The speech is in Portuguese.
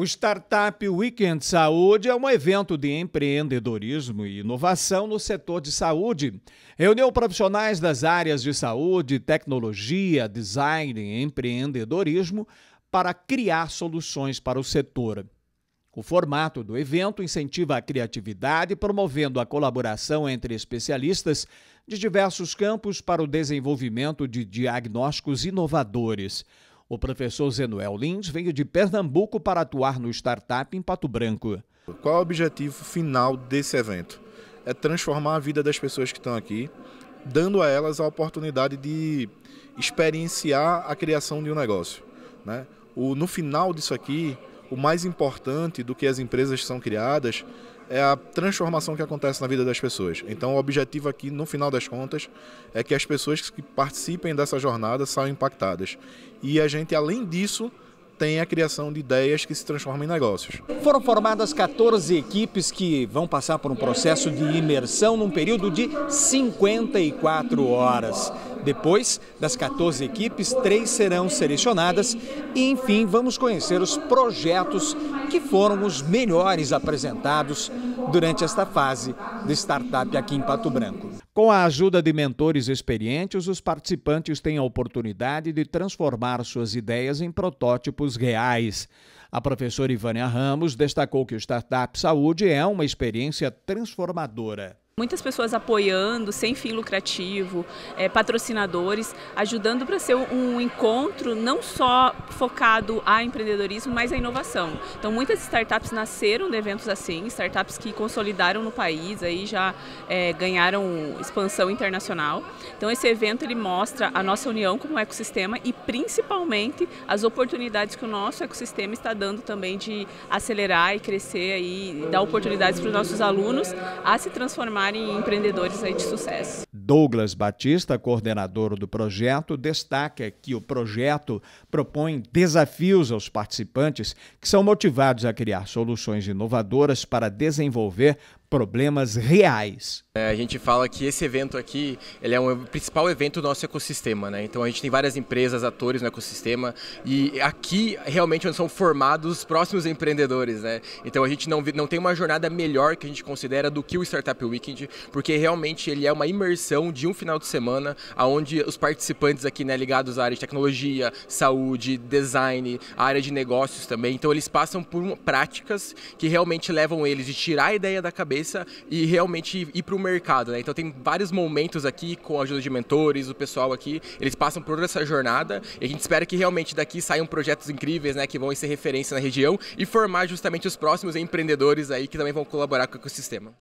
O Startup Weekend Saúde é um evento de empreendedorismo e inovação no setor de saúde. Reuniu profissionais das áreas de saúde, tecnologia, design e empreendedorismo para criar soluções para o setor. O formato do evento incentiva a criatividade, promovendo a colaboração entre especialistas de diversos campos para o desenvolvimento de diagnósticos inovadores. O professor Zenuel Lins veio de Pernambuco para atuar no Startup em Pato Branco. Qual é o objetivo final desse evento? É transformar a vida das pessoas que estão aqui, dando a elas a oportunidade de experienciar a criação de um negócio. Né? O, no final disso aqui, o mais importante do que as empresas são criadas é a transformação que acontece na vida das pessoas. Então, o objetivo aqui, no final das contas, é que as pessoas que participem dessa jornada saiam impactadas. E a gente, além disso, tem a criação de ideias que se transformam em negócios. Foram formadas 14 equipes que vão passar por um processo de imersão num período de 54 horas. Depois das 14 equipes, três serão selecionadas e, enfim, vamos conhecer os projetos que foram os melhores apresentados durante esta fase do Startup aqui em Pato Branco. Com a ajuda de mentores experientes, os participantes têm a oportunidade de transformar suas ideias em protótipos reais. A professora Ivânia Ramos destacou que o Startup Saúde é uma experiência transformadora. Muitas pessoas apoiando, sem fim lucrativo, é, patrocinadores, ajudando para ser um encontro não só focado a empreendedorismo, mas a inovação. Então, muitas startups nasceram de eventos assim, startups que consolidaram no país, aí já é, ganharam expansão internacional. Então, esse evento ele mostra a nossa união como ecossistema e principalmente as oportunidades que o nosso ecossistema está dando também de acelerar e crescer e dar oportunidades para os nossos alunos a se transformar empreendedores aí de sucesso. Douglas Batista, coordenador do projeto, destaca que o projeto propõe desafios aos participantes que são motivados a criar soluções inovadoras para desenvolver problemas reais. É, a gente fala que esse evento aqui, ele é o um principal evento do nosso ecossistema, né? Então a gente tem várias empresas, atores no ecossistema e aqui realmente onde são formados os próximos empreendedores, né? Então a gente não, não tem uma jornada melhor que a gente considera do que o Startup Weekend, porque realmente ele é uma imersão de um final de semana aonde os participantes aqui, né, ligados à área de tecnologia, saúde, design, área de negócios também. Então eles passam por práticas que realmente levam eles de tirar a ideia da cabeça cabeça e realmente ir para o mercado. Né? Então tem vários momentos aqui com a ajuda de mentores, o pessoal aqui, eles passam por toda essa jornada e a gente espera que realmente daqui saiam projetos incríveis, né, que vão ser referência na região e formar justamente os próximos empreendedores aí que também vão colaborar com o ecossistema.